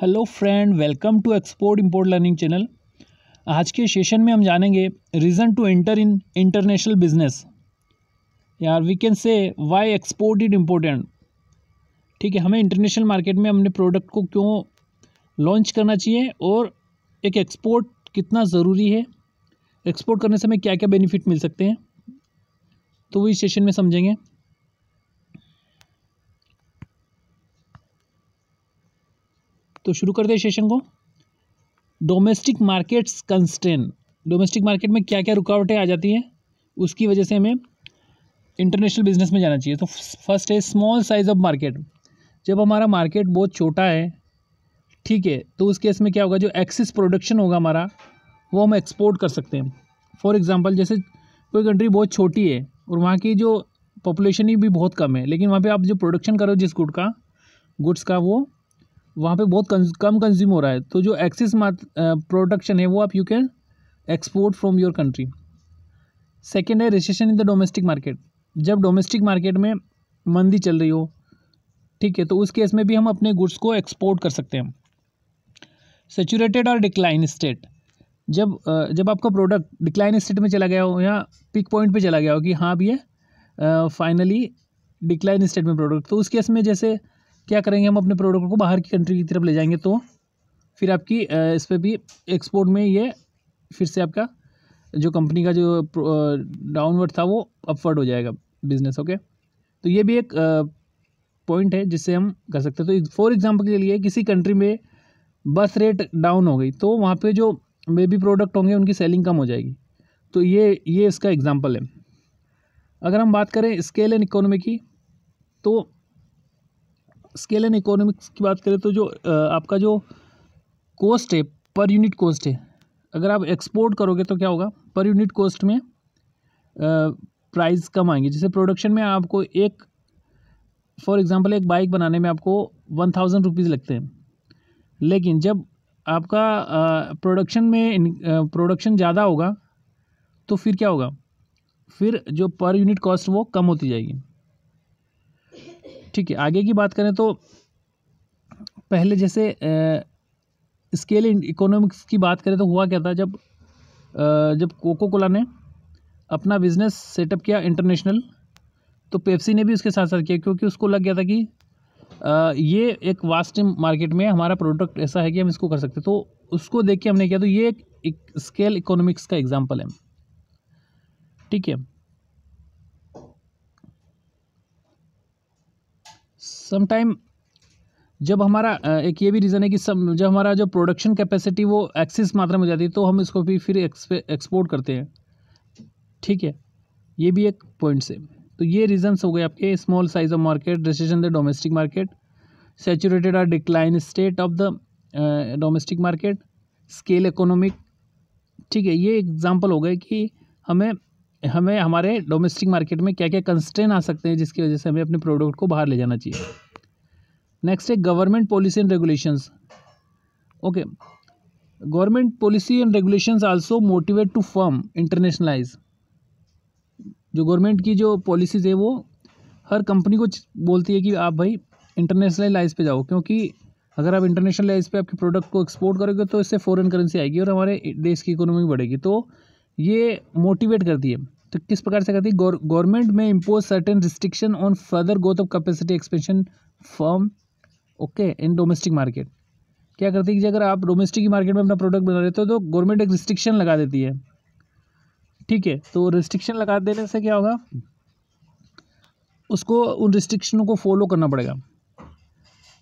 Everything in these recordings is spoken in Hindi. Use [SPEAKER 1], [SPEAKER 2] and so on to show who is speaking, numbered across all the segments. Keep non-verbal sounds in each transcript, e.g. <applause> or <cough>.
[SPEAKER 1] hello friend welcome to export import learning channel आज के सेशन में हम जानेंगे reason to enter in international business यार we can say why export is important ठीक है हमें इंटरनेशनल मार्केट में अपने प्रोडक्ट को क्यों लॉन्च करना चाहिए और एक एक्सपोर्ट कितना ज़रूरी है एक्सपोर्ट करने से हमें क्या क्या बेनिफिट मिल सकते हैं तो वो इस सेशन में समझेंगे तो शुरू करते हैं सेशन को domestic markets constraint domestic market में क्या क्या रुकावटें आ जाती हैं उसकी वजह से हमें इंटरनेशनल बिजनेस में जाना चाहिए तो फर्स्ट है स्मॉल साइज़ ऑफ मार्केट जब हमारा मार्केट बहुत छोटा है ठीक है तो उस केस में क्या होगा जो एक्सिस प्रोडक्शन होगा हमारा वो हम एक्सपोर्ट कर सकते हैं फॉर एग्ज़ाम्पल जैसे कोई कंट्री बहुत छोटी है और वहाँ की जो पॉपुलेशन ही भी बहुत कम है लेकिन वहाँ पे आप जो प्रोडक्शन करो जिस गुड का गुड्स का वो वहाँ पे बहुत कम कंज्यूम हो रहा है तो जो एक्सिस प्रोडक्शन है वो आप you can export from your country second है recession in the domestic market जब डोमेस्टिक मार्केट में मंदी चल रही हो ठीक है तो उस केस में भी हम अपने गुड्स को एक्सपोर्ट कर सकते हैं सेचूरेटेड और डिक्लाइन स्टेट जब जब आपका प्रोडक्ट डिक्लाइन स्टेट में चला गया हो या पिक पॉइंट पे चला गया हो कि हाँ भैया फाइनली डिक्लाइन स्टेट में प्रोडक्ट तो उस केस में जैसे क्या करेंगे हम अपने प्रोडक्ट को बाहर की कंट्री की तरफ ले जाएंगे तो फिर आपकी इस पर भी एक्सपोर्ट में ये फिर से आपका जो कंपनी का जो डाउनवर्ड था वो अपवर्ड हो जाएगा बिजनेस ओके तो ये भी एक पॉइंट है जिससे हम कर सकते हैं तो फॉर एग्जांपल के लिए किसी कंट्री में बस रेट डाउन हो गई तो वहाँ पे जो बेबी प्रोडक्ट होंगे उनकी सेलिंग कम हो जाएगी तो ये ये इसका एग्ज़ाम्पल है अगर हम बात करें स्केल एंड इकोनॉमी की तो स्केल एंड इकोनॉमिक्स की बात करें तो जो आपका जो कॉस्ट है पर यूनिट कॉस्ट है अगर आप एक्सपोर्ट करोगे तो क्या होगा पर यूनिट कॉस्ट में प्राइस कम आएंगे जैसे प्रोडक्शन में आपको एक फॉर एग्ज़ाम्पल एक बाइक बनाने में आपको वन थाउजेंड रुपीज़ लगते हैं लेकिन जब आपका प्रोडक्शन में प्रोडक्शन ज़्यादा होगा तो फिर क्या होगा फिर जो पर यूनिट कॉस्ट वो कम होती जाएगी ठीक है आगे की बात करें तो पहले जैसे स्केल इन इकोनॉमिक्स की बात करें तो हुआ क्या था जब आ, जब कोको कोला ने अपना बिजनेस सेटअप किया इंटरनेशनल तो पेप्सी ने भी उसके साथ साथ किया क्योंकि उसको लग गया था कि आ, ये एक वास्ट मार्केट में हमारा प्रोडक्ट ऐसा है कि हम इसको कर सकते तो उसको देख के हमने किया तो ये एक स्केल इकोनॉमिक्स का एग्जाम्पल है ठीक है समटाइम जब हमारा एक ये भी रीज़न है कि सब जब हमारा जो प्रोडक्शन कैपेसिटी वो एक्सेस मात्रा में हो जाती है तो हम इसको भी फिर एक्सपोर्ट करते हैं ठीक है ये भी एक पॉइंट से तो ये रीजंस हो गए आपके small size of market decision the domestic market saturated or decline state of the domestic market scale economic ठीक है ये एग्जाम्पल हो गए कि हमें हमें हमारे डोमेस्टिक मार्केट में क्या क्या कंस्ट्रेन आ सकते हैं जिसकी वजह से हमें अपने प्रोडक्ट को बाहर ले जाना चाहिए नेक्स्ट है government policy and regulations okay government policy and regulations also motivate to firm internationalize जो गवर्नमेंट की जो पॉलिसीज़ है वो हर कंपनी को बोलती है कि आप भाई इंटरनेशनलाइज लाइज जाओ क्योंकि अगर आप इंटरनेशनल लाइज पर आपके प्रोडक्ट को एक्सपोर्ट करोगे तो इससे फॉरन करेंसी आएगी और हमारे देश की इकोनॉमी बढ़ेगी तो ये मोटिवेट करती है तो किस प्रकार से कहती है गवर्नमेंट में impose certain restriction on further growth of capacity expansion form okay in domestic market क्या करती है कि अगर आप डोमेस्टिक मार्केट में अपना प्रोडक्ट बना लेते हो तो, तो गवर्नमेंट एक रिस्ट्रिक्शन लगा देती है ठीक है तो रिस्ट्रिक्शन लगा देने से क्या होगा उसको उन रिस्ट्रिक्शनों को फॉलो करना पड़ेगा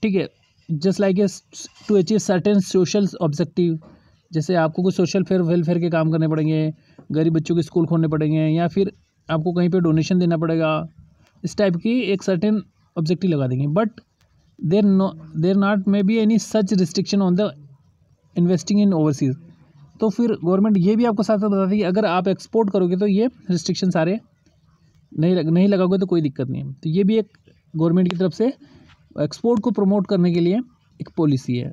[SPEAKER 1] ठीक है just like a to achieve certain social objective जैसे आपको कुछ सोशल फेयर वेलफेयर के काम करने पड़ेंगे गरीब बच्चों के स्कूल खोलने पड़ेंगे या फिर आपको कहीं पर डोनेशन देना पड़ेगा इस टाइप की एक सर्टेन ऑब्जेक्टिव लगा देंगे but there no there not may be any such restriction on the investing in overseas तो फिर गवर्नमेंट ये भी आपको साथ साथ बताती है कि अगर आप एक्सपोर्ट करोगे तो ये रिस्ट्रिक्शन सारे नहीं लग, नहीं लगाओगे तो कोई दिक्कत नहीं है तो ये भी एक गवर्नमेंट की तरफ से एक्सपोर्ट को प्रमोट करने के लिए एक पॉलिसी है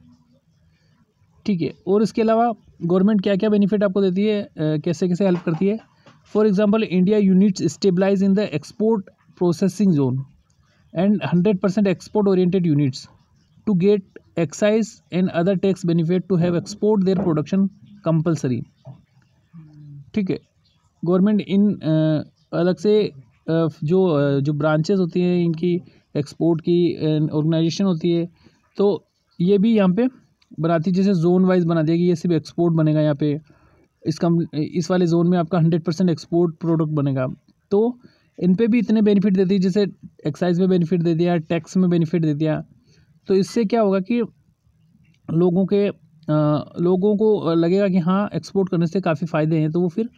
[SPEAKER 1] ठीक है और इसके अलावा गवर्नमेंट क्या क्या बेनिफिट आपको देती है कैसे कैसे हेल्प करती है for example India units stabilize in the export processing zone and hundred percent export oriented units to get excise and other tax benefit to have export their production compulsory ठीक है गवर्नमेंट इन अलग से जो जो ब्रांचेस होती हैं इनकी एक्सपोर्ट की ऑर्गेनाइजेशन होती है तो ये भी यहाँ पे बनाती जैसे जोन वाइज बना दिया कि ये सिर्फ एक्सपोर्ट बनेगा यहाँ पे इस कम इस वाले जोन में आपका हंड्रेड परसेंट एक्सपोर्ट प्रोडक्ट बनेगा तो इन पर भी इतने बेनिफिट देती है जैसे एक्साइज में बेनिफिट दे दिया टैक्स में बेनिफिट दे दिया तो इससे क्या होगा कि लोगों के आ, लोगों को लगेगा कि हाँ एक्सपोर्ट करने से काफ़ी फ़ायदे हैं तो वो फिर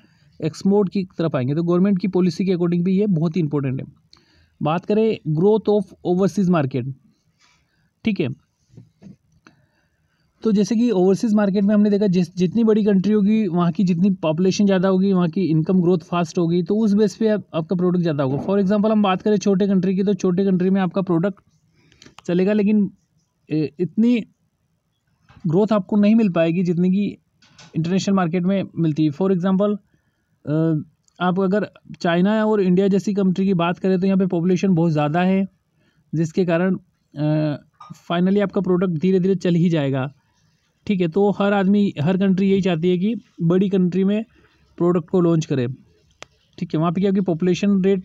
[SPEAKER 1] एक्सपोर्ट की तरफ आएंगे तो गवर्नमेंट की पॉलिसी के अकॉर्डिंग भी ये बहुत ही इंपॉर्टेंट है बात करें ग्रोथ ऑफ ओवरसीज़ मार्केट ठीक है तो जैसे कि ओवरसीज़ मार्केट में हमने देखा जिस जितनी बड़ी कंट्री होगी वहाँ की जितनी पॉपुलेशन ज़्यादा होगी वहाँ की इनकम ग्रोथ फास्ट होगी तो उस बेस पे आप, आपका प्रोडक्ट ज़्यादा होगा फॉर एग्जांपल हम बात करें छोटे कंट्री की तो छोटे कंट्री में आपका प्रोडक्ट चलेगा लेकिन इतनी ग्रोथ आपको नहीं मिल पाएगी जितनी कि इंटरनेशनल मार्केट में मिलती है फॉर एग्ज़ाम्पल आप अगर चाइना और इंडिया जैसी कंट्री की बात करें तो यहाँ पर पॉपुलेशन बहुत ज़्यादा है जिसके कारण फाइनली आपका प्रोडक्ट धीरे धीरे चल ही जाएगा ठीक है तो हर आदमी हर कंट्री यही चाहती है कि बड़ी कंट्री में प्रोडक्ट को लॉन्च करे ठीक है वहाँ पे क्या आपकी पॉपुलेशन रेट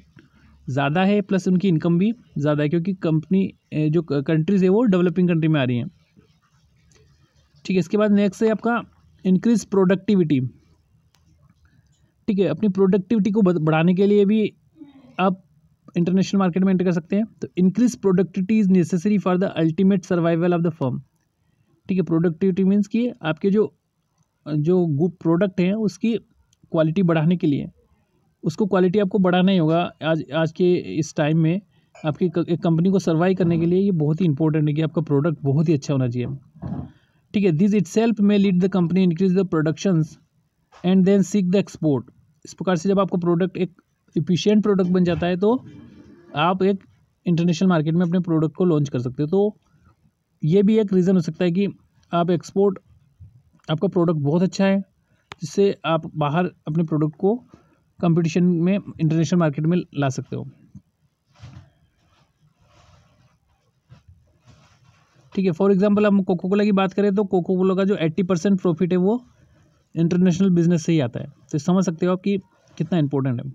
[SPEAKER 1] ज़्यादा है प्लस उनकी इनकम भी ज़्यादा है क्योंकि कंपनी जो कंट्रीज़ है वो डेवलपिंग कंट्री में आ रही हैं ठीक है इसके बाद नेक्स्ट है आपका इंक्रीज प्रोडक्टिविटी ठीक है अपनी प्रोडक्टिविटी को बढ़ाने के लिए भी आप इंटरनेशनल मार्केट में एंटर कर सकते हैं तो increase productivity is necessary for the ultimate survival of the firm ठीक है प्रोडक्टिविटी मीन्स कि आपके जो जो गुड प्रोडक्ट हैं उसकी क्वालिटी बढ़ाने के लिए उसको क्वालिटी आपको बढ़ाना ही होगा आज आज के इस टाइम में आपकी एक कंपनी को सर्वाइव करने के लिए ये बहुत ही इंपॉर्टेंट है कि आपका प्रोडक्ट बहुत ही अच्छा होना चाहिए ठीक है this itself may lead the company increase the productions and then seek the export इस प्रकार से जब आपका प्रोडक्ट एक इफिशियंट प्रोडक्ट बन जाता है तो आप एक इंटरनेशनल मार्केट में अपने प्रोडक्ट को लॉन्च कर सकते हो तो ये भी एक रीज़न हो सकता है कि आप एक्सपोर्ट आपका प्रोडक्ट बहुत अच्छा है जिससे आप बाहर अपने प्रोडक्ट को कंपटीशन में इंटरनेशनल मार्केट में ला सकते हो ठीक है फॉर एग्जांपल हम कोको कोला की बात करें तो कोको कोला का जो एट्टी परसेंट प्रॉफिट है वो इंटरनेशनल बिजनेस से ही आता है तो समझ सकते हो आप कि कितना इंपॉर्टेंट है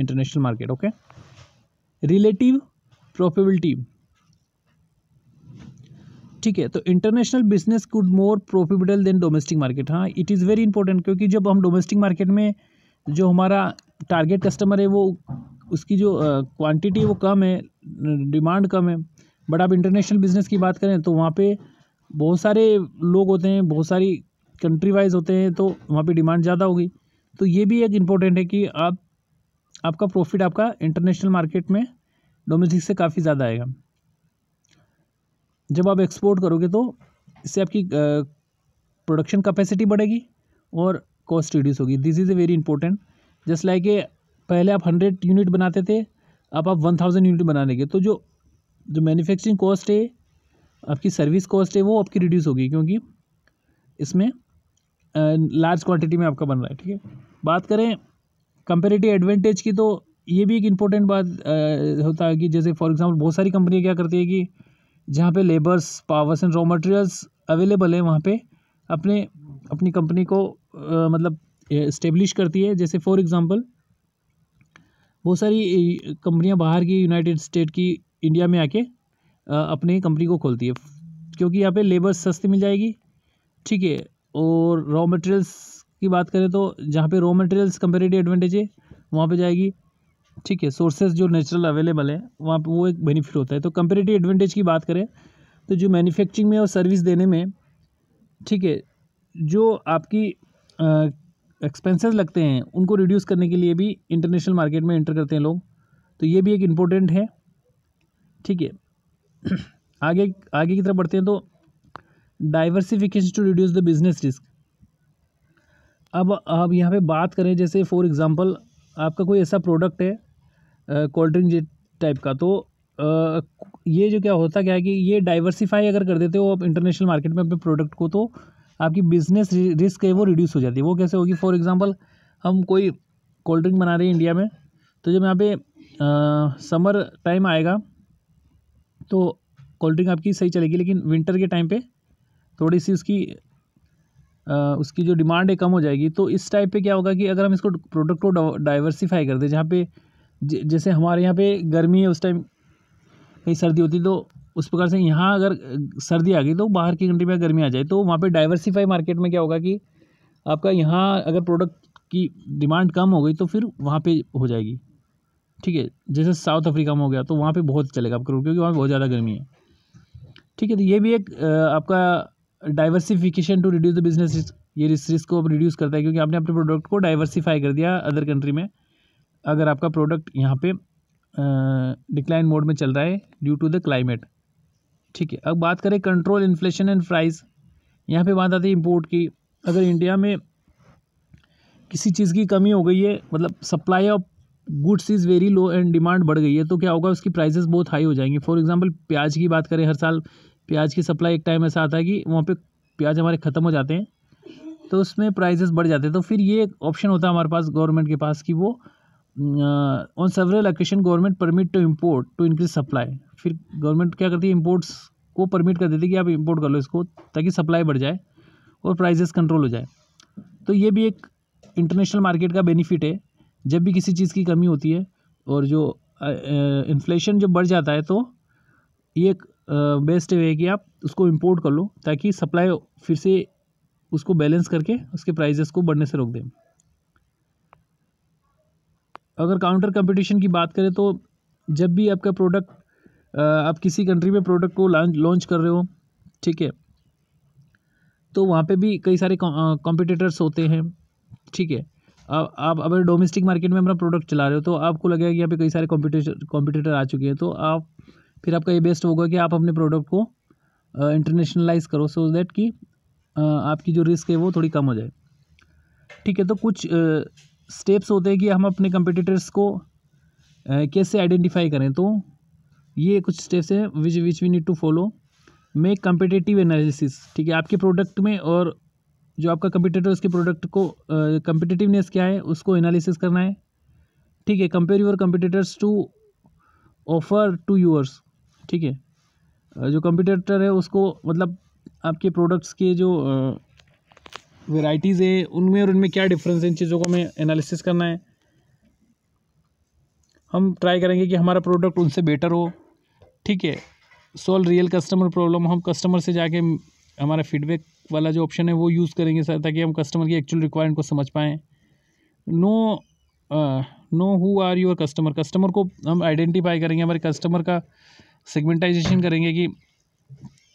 [SPEAKER 1] international market okay relative profitability ठीक है तो international business could more profitable than domestic market हाँ इट इज़ वेरी इंपॉर्टेंट क्योंकि जब हम डोमेस्टिक मार्केट में जो हमारा टारगेट कस्टमर है वो उसकी जो क्वांटिटी uh, वो कम है डिमांड कम है बट आप इंटरनेशनल बिजनेस की बात करें तो वहाँ पे बहुत सारे लोग होते हैं बहुत सारी कंट्री वाइज होते हैं तो वहाँ पे डिमांड ज़्यादा होगी तो ये भी एक इम्पोर्टेंट है कि आप आपका प्रॉफिट आपका इंटरनेशनल मार्केट में डोमेस्टिक से काफ़ी ज़्यादा आएगा जब आप एक्सपोर्ट करोगे तो इससे आपकी प्रोडक्शन कैपेसिटी बढ़ेगी और कॉस्ट रिड्यूस होगी this is a very important just like a पहले आप हंड्रेड यूनिट बनाते थे अब आप वन थाउजेंड यूनिट बना लेंगे तो जो जो मैन्युफैक्चरिंग कॉस्ट है आपकी सर्विस कॉस्ट है वो आपकी रिड्यूस होगी क्योंकि इसमें लार्ज क्वांटिटी में आपका बन रहा है ठीक है बात करें कंपेरेटिव एडवांटेज की तो ये भी एक इम्पोर्टेंट बात होता है कि जैसे फॉर एग्जांपल बहुत सारी कंपनियाँ क्या करती है कि जहाँ पे labours powers and raw materials available है वहाँ पे अपने अपनी कंपनी को आ, मतलब इस्टेब्लिश करती है जैसे फॉर एग्ज़ाम्पल बहुत सारी कंपनियाँ बाहर की यूनाइटेड स्टेट की इंडिया में आके अपनी कंपनी को खोलती है क्योंकि यहाँ पे लेबर सस्ती मिल जाएगी ठीक है और रॉ मटेरियल्स की बात करें तो जहाँ पे रॉ मटेरियल्स कंपेरेटिव एडवांटेज है वहाँ पे जाएगी ठीक है सोर्सेज जो नेचुरल अवेलेबल है वहाँ पर वो एक बेनिफिट होता है तो कंपेरेटिव एडवांटेज की बात करें तो जो मैन्युफैक्चरिंग में और सर्विस देने में ठीक है जो आपकी एक्सपेंसेस लगते हैं उनको रिड्यूस करने के लिए भी इंटरनेशनल मार्केट में एंटर करते हैं लोग तो ये भी एक इम्पोर्टेंट है ठीक है <clears throat> आगे आगे की तरफ बढ़ते हैं तो diversification to reduce the business risk अब अब यहाँ पे बात करें जैसे फॉर एग्जांपल आपका कोई ऐसा प्रोडक्ट है कोल्ड ड्रिंक टाइप का तो आ, ये जो क्या होता क्या है कि ये डाइवर्सिफाई अगर कर देते हो आप इंटरनेशनल मार्केट में अपने प्रोडक्ट को तो आपकी बिजनेस रिस्क है वो रिड्यूस हो जाती है वो कैसे होगी फॉर एग्जांपल हम कोई कोल्ड ड्रिंक बना रहे हैं इंडिया में तो जब यहाँ पे समर टाइम आएगा तो कोल्ड ड्रिंक आपकी सही चलेगी लेकिन विंटर के टाइम पे थोड़ी सी उसकी आ, उसकी जो डिमांड है कम हो जाएगी तो इस टाइप पे क्या होगा कि अगर हम इसको प्रोडक्ट को डाइवर्सिफाई कर दें जहाँ पे जैसे हमारे यहाँ पे गर्मी है उस टाइम कहीं सर्दी होती तो उस प्रकार से यहाँ अगर सर्दी आ गई तो बाहर की कंट्री में गर्मी आ जाए तो वहाँ पे डाइवर्सिफाई मार्केट में क्या होगा कि आपका यहाँ अगर प्रोडक्ट की डिमांड कम हो गई तो फिर वहाँ पे हो जाएगी ठीक है जैसे साउथ अफ्रीका में हो गया तो वहाँ पे बहुत चलेगा आपका क्योंकि वहाँ बहुत ज़्यादा गर्मी है ठीक है तो ये भी एक आपका diversification to reduce the business risk ये रिस्क को आप रिड्यूस करता है क्योंकि आपने अपने प्रोडक्ट को डाइवर्सिफाई कर दिया अदर कंट्री में अगर आपका प्रोडक्ट यहाँ पे डिक्लाइन मोड में चल रहा है ड्यू टू द क्लाइमेट ठीक है अब बात करें कंट्रोल इन्फ्लेशन एंड प्राइस यहाँ पे बात आती है इम्पोर्ट की अगर इंडिया में किसी चीज़ की कमी हो गई है मतलब supply of goods is very low and demand बढ़ गई है तो क्या होगा उसकी प्राइजेस बहुत हाई हो जाएंगी फॉर एग्ज़ाम्पल प्याज की बात करें हर साल प्याज की सप्लाई एक टाइम ऐसा आता है कि वहाँ पे प्याज हमारे ख़त्म हो जाते हैं तो उसमें प्राइजेस बढ़ जाते हैं तो फिर ये ऑप्शन होता है हमारे पास गवर्नमेंट के पास कि वो on several occasion government permit to import to increase supply फिर गवर्नमेंट क्या करती है इम्पोर्ट्स को परमिट कर देती है कि आप इम्पोर्ट कर लो इसको ताकि सप्लाई बढ़ जाए और प्राइजेस कंट्रोल हो जाए तो ये भी एक इंटरनेशनल मार्केट का बेनिफिट है जब भी किसी चीज़ की कमी होती है और जो इन्फ्लेशन जब बढ़ जाता है तो ये एक बेस्ट वे है कि आप उसको इम्पोर्ट कर लो ताकि सप्लाई फिर से उसको बैलेंस करके उसके प्राइजेस को बढ़ने से रोक दें अगर काउंटर कंपटीशन की बात करें तो जब भी आपका प्रोडक्ट आप किसी कंट्री में प्रोडक्ट को लॉन्च लॉन्च कर रहे हो ठीक है तो वहाँ पे भी कई सारे कॉम्पिटिटर्स होते हैं ठीक है अब आप अगर डोमेस्टिक मार्केट में अपना प्रोडक्ट चला रहे हो तो आपको लगेगा कि यहाँ पे कई सारे कॉम्पिटिटर कॉम्पिटिटर आ चुके हैं तो आप फिर आपका ये बेस्ट होगा कि आप अपने प्रोडक्ट को इंटरनेशनलाइज करो सो दैट कि आपकी जो रिस्क है वो थोड़ी कम हो जाए ठीक है तो कुछ स्टेप्स होते हैं कि हम अपने कंपिटिटर्स को कैसे आइडेंटिफाई करें तो ये कुछ स्टेप्स हैं which which we need to follow make competitive analysis ठीक है आपके प्रोडक्ट में और जो आपका कंपिटेटर उसके प्रोडक्ट को कम्पिटेटिवनेस uh, क्या है उसको एनालिसिस करना है ठीक है compare your competitors to offer to yours ठीक है जो कंपिटेटर है उसको मतलब आपके प्रोडक्ट्स के जो uh, वेराइटीज़ है उनमें और उनमें क्या डिफरेंस है इन चीज़ों को हमें एनालिसिस करना है हम ट्राई करेंगे कि हमारा प्रोडक्ट उनसे बेटर हो ठीक है सॉल्व रियल कस्टमर प्रॉब्लम हम कस्टमर से जाके हमारा फीडबैक वाला जो ऑप्शन है वो यूज़ करेंगे सर ताकि हम कस्टमर की एक्चुअल रिक्वायरमेंट को समझ पाएँ know know who are your customer customer को हम आइडेंटिफाई करेंगे हमारे कस्टमर का सेगमेंटाइजेशन करेंगे कि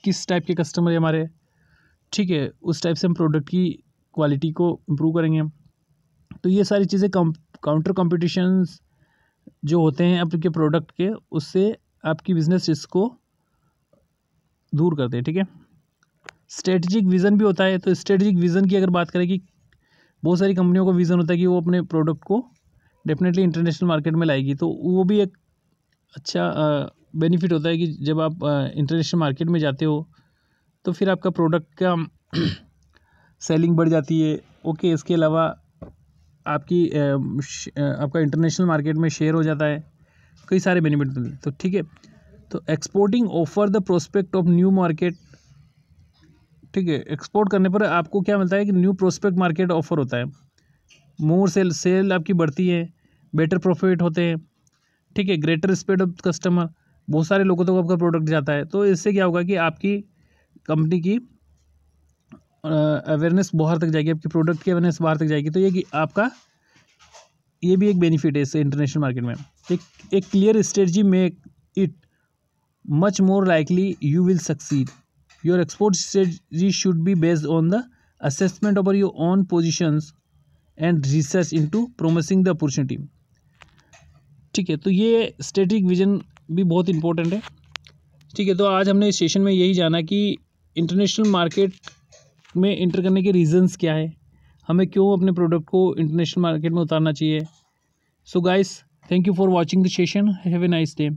[SPEAKER 1] किस टाइप के कस्टमर है हमारे ठीक है उस टाइप से हम प्रोडक्ट की क्वालिटी को इम्प्रूव करेंगे तो ये सारी चीज़ें काउंटर कॉम्पिटिशन जो होते हैं आपके प्रोडक्ट के उससे आपकी बिजनेस को दूर करते हैं ठीक है स्ट्रेटजिक विज़न भी होता है तो स्ट्रेटजिक विज़न की अगर बात करें कि बहुत सारी कंपनियों का विज़न होता है कि वो अपने प्रोडक्ट को डेफिनेटली इंटरनेशनल मार्केट में लाएगी तो वो भी एक अच्छा बेनिफिट होता है कि जब आप इंटरनेशनल मार्केट में जाते हो तो फिर आपका प्रोडक्ट का सेलिंग बढ़ जाती है ओके इसके अलावा आपकी आपका इंटरनेशनल मार्केट में शेयर हो जाता है कई सारे बेनिफिट मिलते हैं तो ठीक है तो exporting offer the prospect of new market ठीक है एक्सपोर्ट करने पर आपको क्या मिलता है कि न्यू प्रोस्पेक्ट मार्केट ऑफर होता है मोर सेल सेल आपकी बढ़ती है बेटर प्रॉफिट होते हैं ठीक है ग्रेटर स्पीड ऑफ कस्टमर बहुत सारे लोगों तक तो आपका प्रोडक्ट जाता है तो इससे क्या होगा कि आपकी कंपनी की अवेयरनेस uh, बाहर तक जाएगी आपके प्रोडक्ट की अवेयरनेस बाहर तक जाएगी तो ये आपका ये भी एक बेनिफिट है इससे इंटरनेशनल मार्केट में एक एक clear strategy make it much more likely you will succeed your export strategy should be based on the assessment assessment your own position and research into promising the opportunity ठीक है तो ये स्ट्रेटिक विजन भी बहुत इंपॉर्टेंट है ठीक है तो आज हमने इस सेशन में यही जाना कि इंटरनेशनल मार्केट में इंटर करने के रीज़न्स क्या है हमें क्यों अपने प्रोडक्ट को इंटरनेशनल मार्केट में उतारना चाहिए so guys thank you for watching the session have a nice day